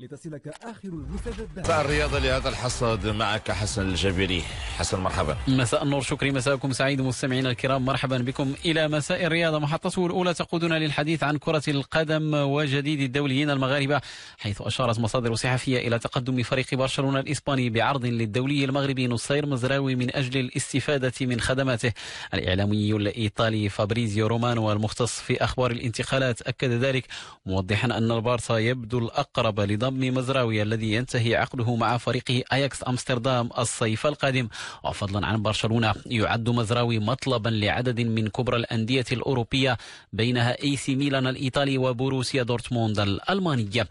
لتصلك آخر المستجدات الرياضة لهذا الحصاد معك حسن الجبيري حسن مرحبا مساء النور شكري مساءكم سعيد مستمعينا الكرام مرحبا بكم إلى مساء الرياضة محطته الأولى تقودنا للحديث عن كرة القدم وجديد الدوليين المغاربة حيث أشارت مصادر صحفية إلى تقدم فريق برشلونة الإسباني بعرض للدولي المغربي نصير مزراوي من أجل الاستفادة من خدماته الإعلامي الإيطالي فابريزيو رومانو المختص في أخبار الانتقالات أكد ذلك موضحا أن البارسا يبدو الأقرب لضم ضم مزراوي الذي ينتهي عقده مع فريقه أياكس أمستردام الصيف القادم وفضلا عن برشلونة يعد مزراوي مطلبا لعدد من كبرى الأندية الأوروبية بينها إيسي ميلان الإيطالي وبروسيا دورتموند الألمانية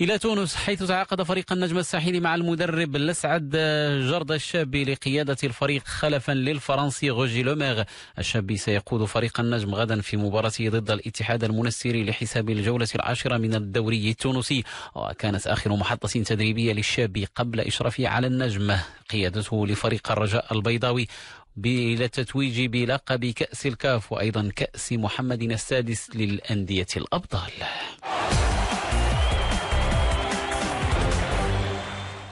إلى تونس حيث تعاقد فريق النجم الساحلي مع المدرب الأسعد جرد الشابي لقيادة الفريق خلفا للفرنسي غوجي لوميغ الشابي سيقود فريق النجم غدا في مباراته ضد الاتحاد المنسيري لحساب الجولة العاشرة من الدوري التونسي وكانت آخر محطة تدريبية للشابي قبل إشرافه على النجم قيادته لفريق الرجاء البيضاوي إلى التتويج بلقب كأس الكاف وأيضا كأس محمد السادس للأندية الأبطال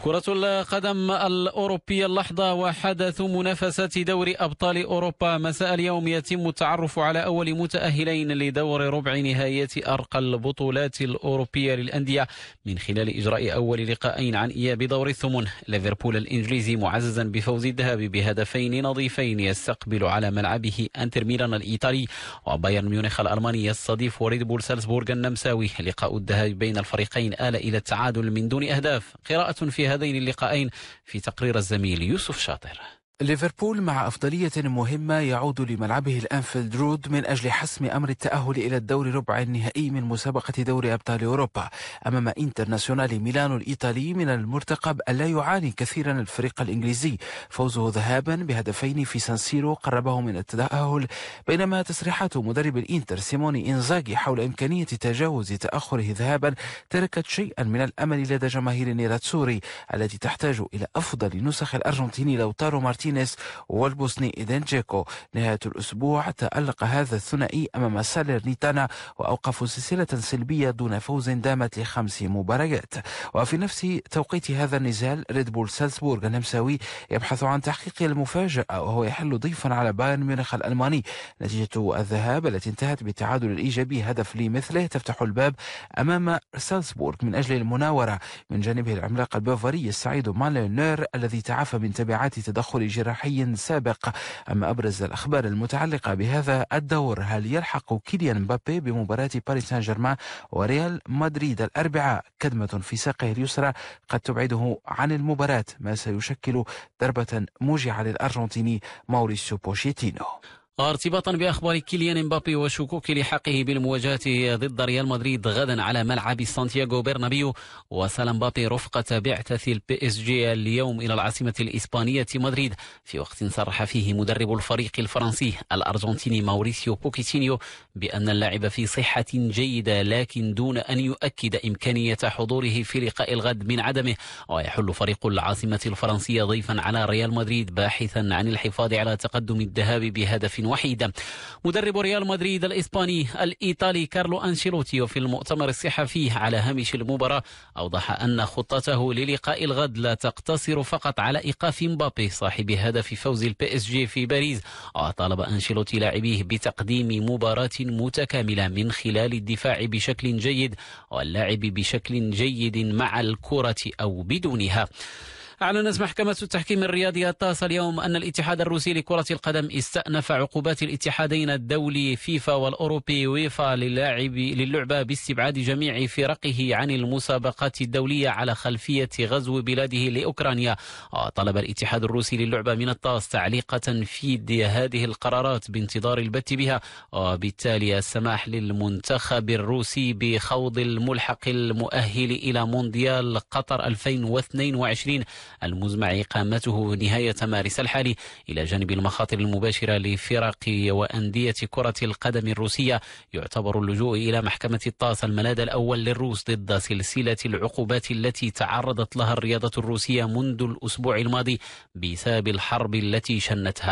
كرة القدم الأوروبية اللحظة وحدث منافسة دوري أبطال أوروبا مساء اليوم يتم التعرف على أول متأهلين لدور ربع نهاية أرقى البطولات الأوروبية للأندية من خلال إجراء أول لقاءين عن إياب دور الثمن ليفربول الإنجليزي معززا بفوز الذهاب بهدفين نظيفين يستقبل على ملعبه أنتر ميلان الإيطالي وبايرن ميونخ الألماني يستضيف ريد بول سالزبورغ النمساوي لقاء الذهاب بين الفريقين آل إلى التعادل من دون أهداف قراءة هذا هذين اللقاءين في تقرير الزميل يوسف شاطر ليفربول مع أفضلية مهمة يعود لملعبه الأنفيلد رود من أجل حسم أمر التأهل إلى الدور ربع النهائي من مسابقة دوري أبطال أوروبا أمام إنترناسيونال ميلانو الإيطالي من المرتقب ألا يعاني كثيرا الفريق الإنجليزي فوزه ذهابا بهدفين في سانسيرو قربه من التأهل بينما تصريحات مدرب الإنتر سيموني إنزاجي حول إمكانية تجاوز تأخره ذهابا تركت شيئا من الأمل لدى جماهير نيراتسوري التي تحتاج إلى أفضل نسخ الأرجنتيني لوتارو مارتي مارتينيز والبوسني إيدين جيكو نهاية الأسبوع تألق هذا الثنائي أمام ساليرنيتانا وأوقفوا سلسلة سلبية دون فوز دامت لخمس مباريات وفي نفس توقيت هذا النزال ريد بول سالزبورغ النمساوي يبحث عن تحقيق المفاجأة وهو يحل ضيفا على بايرن ميونخ الألماني نتيجة الذهاب التي انتهت بالتعادل الإيجابي هدف لمثله تفتح الباب أمام سالزبورغ من أجل المناورة من جانبه العملاق البافاري السعيد مالينور الذي تعافى من تبعات تدخل جراحي سابق أما أبرز الأخبار المتعلقة بهذا الدور هل يلحق كيليان مبابي بمباراة باريس سان جيرمان وريال مدريد الأربعاء كدمة في ساقه اليسرى قد تبعده عن المباراة ما سيشكل ضربة موجعة للأرجنتيني ماوريسيو بوشيتينو ارتباطا باخبار كيليان امبابي وشكوك لحقه بالمواجهه ضد ريال مدريد غدا على ملعب سانتياغو برنابيو وصل امبابي رفقه بعثه البي اس جي اليوم الى العاصمه الاسبانيه مدريد في وقت صرح فيه مدرب الفريق الفرنسي الارجنتيني ماوريسيو بوكيتينيو بان اللاعب في صحه جيده لكن دون ان يؤكد امكانيه حضوره في لقاء الغد من عدمه ويحل فريق العاصمه الفرنسيه ضيفا على ريال مدريد باحثا عن الحفاظ على تقدم الذهاب بهدف وحيد مدرب ريال مدريد الإسباني الإيطالي كارلو أنشيلوتي في المؤتمر الصحفي على هامش المباراة أوضح أن خطته للقاء الغد لا تقتصر فقط على إيقاف مبابي صاحب هدف فوز البي اس جي في باريس وطالب أنشيلوتي لاعبيه بتقديم مباراة متكاملة من خلال الدفاع بشكل جيد واللعب بشكل جيد مع الكرة أو بدونها أعلنت محكمة التحكيم الرياضي طاس اليوم أن الاتحاد الروسي لكرة القدم استأنف عقوبات الاتحادين الدولي فيفا والأوروبي ويفا للاعب للعبة باستبعاد جميع فرقه عن المسابقات الدولية على خلفية غزو بلاده لأوكرانيا طلب الاتحاد الروسي للعبة من الطاس تعليقة في هذه القرارات بانتظار البت بها وبالتالي السماح للمنتخب الروسي بخوض الملحق المؤهل إلى مونديال قطر 2022 المزمع إقامته نهاية مارس الحالي إلى جانب المخاطر المباشرة لفرق وأندية كرة القدم الروسية يعتبر اللجوء إلى محكمة الطاس الملاذ الأول للروس ضد سلسلة العقوبات التي تعرضت لها الرياضة الروسية منذ الأسبوع الماضي بسبب الحرب التي شنتها